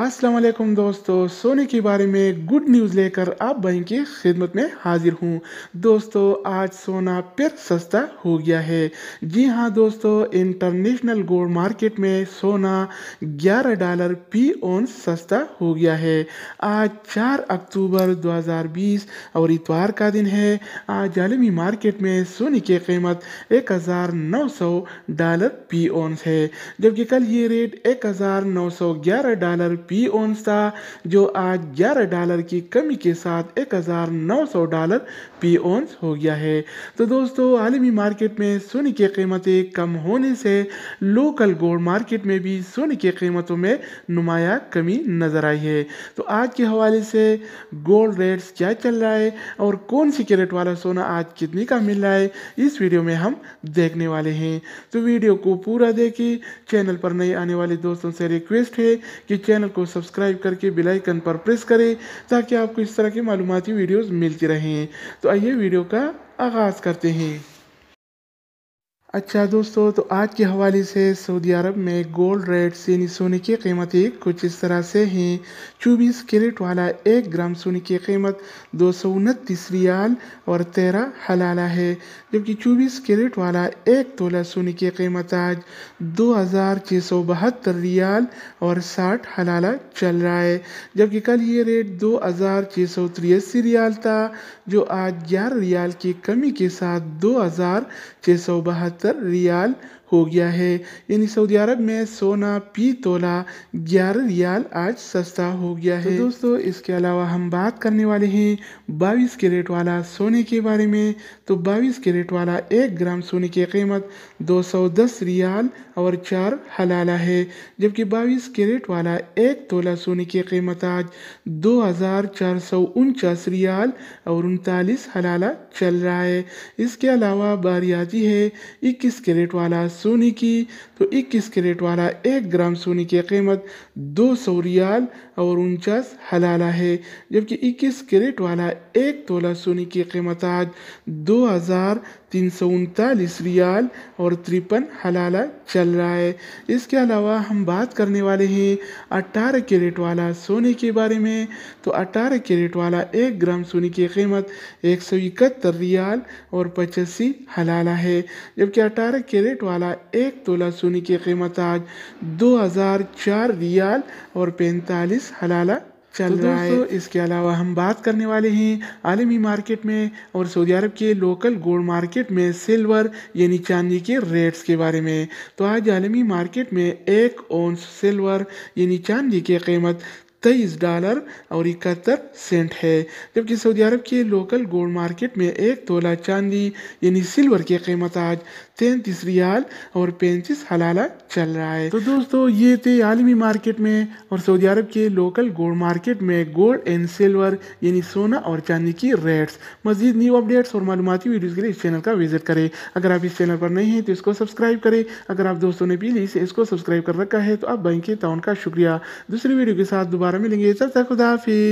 अस्सलाम वालेकुम दोस्तों सोने के बारे में गुड न्यूज़ लेकर आप भाई की खिदमत में हाजिर हूँ दोस्तों आज सोना फिर सस्ता हो गया है जी हाँ दोस्तों इंटरनेशनल गोल्ड मार्केट में सोना 11 डॉलर पी ओन सस्ता हो गया है आज 4 अक्टूबर 2020 और इतवार का दिन है आज आलमी मार्केट में सोने की कीमत 1900 डॉलर पी ओन है जबकि कल ये रेट ग्यारह डॉलर पी ओंस था जो आज ग्यारह डॉलर की कमी के साथ एक हज़ार नौ सौ डॉलर पी ओंस हो गया है तो दोस्तों आलमी मार्केट में सोने की कीमतें कम होने से लोकल गोल्ड मार्केट में भी सोने की कीमतों में नुमाया कमी नज़र आई है तो आज के हवाले से गोल्ड रेट्स क्या चल रहा है और कौन सी कैरेट वाला सोना आज कितने का मिल रहा है इस वीडियो में हम देखने वाले हैं तो वीडियो को पूरा देखें चैनल पर नए आने वाले दोस्तों से रिक्वेस्ट है कि चैनल को सब्सक्राइब करके बेल आइकन पर प्रेस करें ताकि आपको इस तरह की मालूमती वीडियोस मिलती रहें तो आइए वीडियो का आगाज़ करते हैं अच्छा दोस्तों तो आज के हवाले से सऊदी अरब में गोल्ड रेट सीनी सोने की कीमत एक कुछ इस तरह से है चौबीस कैरेट वाला एक ग्राम सोने की कीमत दो सौ उनतीस रियाल और तेरह हलाला है जबकि चौबीस कैरेट वाला एक तोला सोने की कीमत आज दो हज़ार छः सौ बहत्तर रियाल और साठ हलाला चल रहा है जबकि कल ये रेट दो हज़ार छः सौ तिरासी रियाल था जो आज ग्यारह रियाल की कमी के साथ दो हज़ार छः सौ बहत्तर सत्तर रियाल हो गया है यानी सऊदी अरब में सोना पी तोला ग्यारह रियाल आज सस्ता हो गया तो है तो दोस्तों इसके अलावा हम बात करने वाले हैं बाईस कैरेट वाला सोने के बारे में तो बाईस कैरेट वाला एक ग्राम सोने की कीमत दो सौ दस रियाल और चार हलाला है जबकि बाईस कैरेट वाला एक तोला सोने की कीमत आज दो हज़ार चार सौ उनचास रियाल और उनतालीस हलाला चल रहा है इसके अलावा बारियाती है इक्कीस कैरेट वाला सोनी की तो इक्कीस कैरेट वाला एक ग्राम सोने की कीमत दो सौ रियाल और उनचास हलाला है जबकि इक्कीस कैरेट वाला एक तोला सोने की कीमत आज दो हज़ार तीन सौ उनतालीस रियाल और तिरपन हलाला चल रहा है इसके अलावा हम बात करने वाले हैं 18 कैरेट वाला सोने के बारे में तो अट्ठारह कैरेट वाला एक ग्राम सोने की कीमत एक सौ इकहत्तर रियाल और पचासी हलाला है जबकि 18 कैरेट वाला एक तोला सोने की कीमत आज दो हज़ार चार रियाल और पैंतालीस हलाला चल तो रहा है इसके अलावा हम बात करने वाले हैं आलमी मार्केट में और सऊदी अरब के लोकल गोल्ड मार्केट में सिल्वर यानी चांदी के रेट्स के बारे में तो आज आलमी मार्केट में एक ओंस सिल्वर यानी चांदी की कीमत तेईस डॉलर और इकहत्तर सेंट है जबकि सऊदी अरब के लोकल गोल्ड मार्केट में एक तोला चांदी यानी सिल्वर की कीमत आज तैंतीस रियाल और पैंतीस हलाला चल रहा है तो दोस्तों ये थे आलमी मार्केट में और सऊदी अरब के लोकल गोल्ड मार्केट में गोल्ड एंड सिल्वर यानी सोना और चांदी की रेट्स मजीद न्यू अपडेट्स और मालूमती वीडियोज़ के लिए इस चैनल का विजिट करें अगर आप इस चैनल पर नहीं हैं तो इसको सब्सक्राइब करें अगर आप दोस्तों ने पीली से इसको सब्सक्राइब कर रखा है तो आप बैंक के ताउन का शुक्रिया दूसरी वीडियो के साथ दोबारा Para Milinguista, até cuidar, filho.